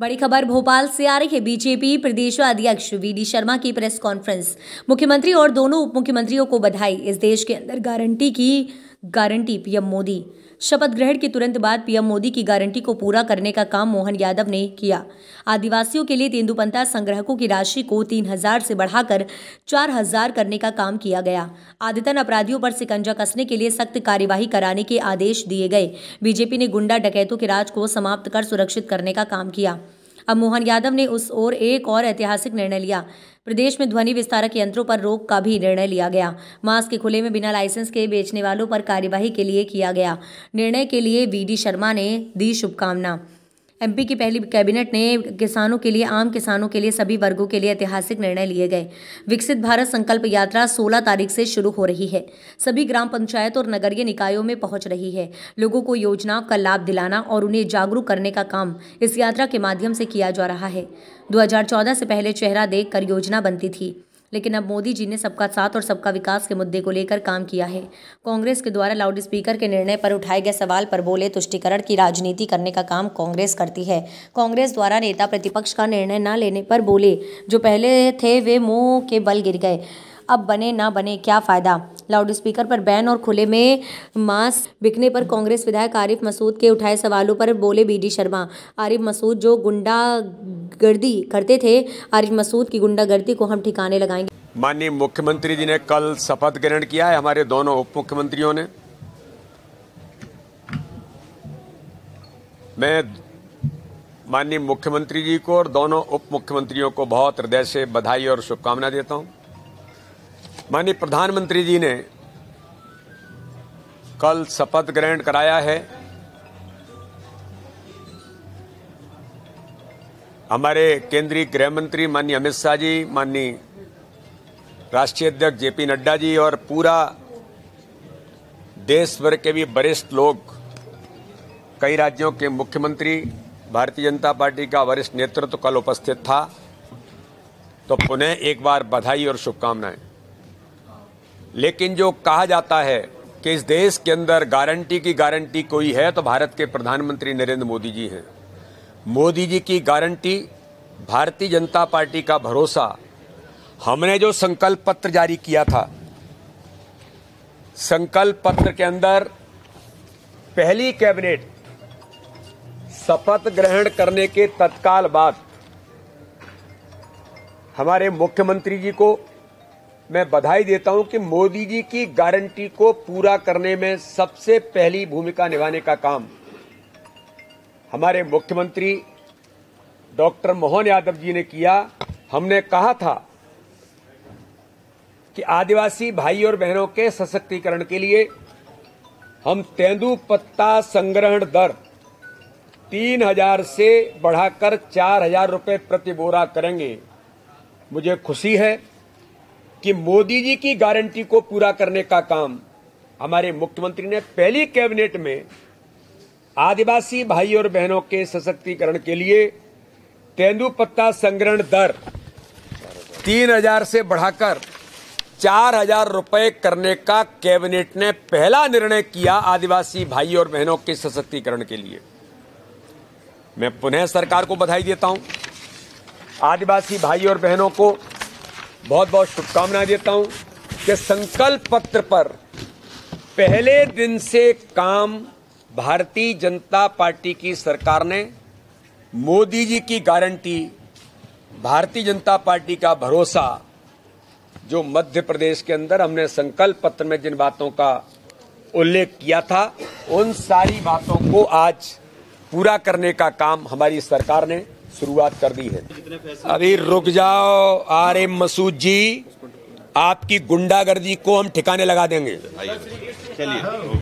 बड़ी खबर भोपाल से आ रही है बीजेपी प्रदेश अध्यक्ष वीडी शर्मा की प्रेस कॉन्फ्रेंस मुख्यमंत्री और दोनों उप मुख्यमंत्रियों को बधाई इस देश के अंदर गारंटी की गारंटी पीएम मोदी शपथ ग्रहण के तुरंत बाद पीएम मोदी की गारंटी को पूरा करने का काम मोहन यादव ने किया आदिवासियों के लिए तेंदुपंता संग्रहकों की राशि को तीन हजार से बढ़ाकर चार हजार करने का काम किया गया आदतन अपराधियों पर सिकंजा कसने के लिए सख्त कार्यवाही कराने के आदेश दिए गए बीजेपी ने गुंडा डकैतों के राज को समाप्त कर सुरक्षित करने का काम किया अब मोहन यादव ने उस ओर एक और ऐतिहासिक निर्णय लिया प्रदेश में ध्वनि विस्तारक यंत्रों पर रोक का भी निर्णय लिया गया मास्क के खुले में बिना लाइसेंस के बेचने वालों पर कार्यवाही के लिए किया गया निर्णय के लिए वी शर्मा ने दी शुभकामना एमपी की पहली कैबिनेट ने किसानों के लिए आम किसानों के लिए सभी वर्गों के लिए ऐतिहासिक निर्णय लिए गए विकसित भारत संकल्प यात्रा 16 तारीख से शुरू हो रही है सभी ग्राम पंचायत और नगरीय निकायों में पहुंच रही है लोगों को योजनाओं का लाभ दिलाना और उन्हें जागरूक करने का काम इस यात्रा के माध्यम से किया जा रहा है दो से पहले चेहरा देख कर योजना बनती थी लेकिन अब मोदी जी ने सबका साथ और सबका विकास के मुद्दे को लेकर काम किया है कांग्रेस के द्वारा लाउड स्पीकर के निर्णय पर उठाए गए सवाल पर बोले तुष्टिकरण की राजनीति करने का काम कांग्रेस करती है कांग्रेस द्वारा नेता प्रतिपक्ष का निर्णय न लेने पर बोले जो पहले थे वे मुँह के बल गिर गए अब बने ना बने क्या फ़ायदा लाउडस्पीकर पर बैन और खुले में मांस बिकने पर कांग्रेस विधायक आरिफ मसूद के उठाए सवालों पर बोले बीडी शर्मा आरिफ मसूद जो गुंडागर्दी करते थे आरिफ मसूद की गुंडागर्दी को हम ठिकाने लगाएंगे माननीय मुख्यमंत्री जी ने कल शपथ ग्रहण किया है हमारे दोनों उप मुख्यमंत्रियों ने मैं माननीय मुख्यमंत्री जी को और दोनों उप मुख्यमंत्रियों को बहुत हृदय से बधाई और शुभकामना देता हूं माननीय प्रधानमंत्री जी ने कल शपथ ग्रहण कराया है हमारे केंद्रीय गृह मंत्री माननीय अमित शाह जी माननीय राष्ट्रीय अध्यक्ष जेपी नड्डा जी और पूरा देश भर के भी वरिष्ठ लोग कई राज्यों के मुख्यमंत्री भारतीय जनता पार्टी का वरिष्ठ नेतृत्व तो कल उपस्थित था तो पुनः एक बार बधाई और शुभकामनाएं लेकिन जो कहा जाता है कि इस देश के अंदर गारंटी की गारंटी कोई है तो भारत के प्रधानमंत्री नरेंद्र मोदी जी हैं मोदी जी की गारंटी भारतीय जनता पार्टी का भरोसा हमने जो संकल्प पत्र जारी किया था संकल्प पत्र के अंदर पहली कैबिनेट शपथ ग्रहण करने के तत्काल बाद हमारे मुख्यमंत्री जी को मैं बधाई देता हूं कि मोदी जी की गारंटी को पूरा करने में सबसे पहली भूमिका निभाने का काम हमारे मुख्यमंत्री डॉक्टर मोहन यादव जी ने किया हमने कहा था कि आदिवासी भाई और बहनों के सशक्तिकरण के लिए हम तेंदु पत्ता संग्रहण दर तीन हजार से बढ़ाकर चार हजार रुपये प्रति बोरा करेंगे मुझे खुशी है कि मोदी जी की गारंटी को पूरा करने का काम हमारे मुख्यमंत्री ने पहली कैबिनेट में आदिवासी भाई और बहनों के सशक्तिकरण के लिए तेंदुपत्ता पत्ता संग्रहण दर तीन हजार से बढ़ाकर चार हजार रुपये करने का कैबिनेट ने पहला निर्णय किया आदिवासी भाई और बहनों के सशक्तिकरण के लिए मैं पुनः सरकार को बधाई देता हूं आदिवासी भाई और बहनों को बहुत बहुत शुभकामनाएं देता हूं कि संकल्प पत्र पर पहले दिन से काम भारतीय जनता पार्टी की सरकार ने मोदी जी की गारंटी भारतीय जनता पार्टी का भरोसा जो मध्य प्रदेश के अंदर हमने संकल्प पत्र में जिन बातों का उल्लेख किया था उन सारी बातों को आज पूरा करने का काम हमारी सरकार ने शुरुआत कर दी है अभी रुक जाओ आर एम मसूद जी आपकी गुंडागर्दी को हम ठिकाने लगा देंगे चलिए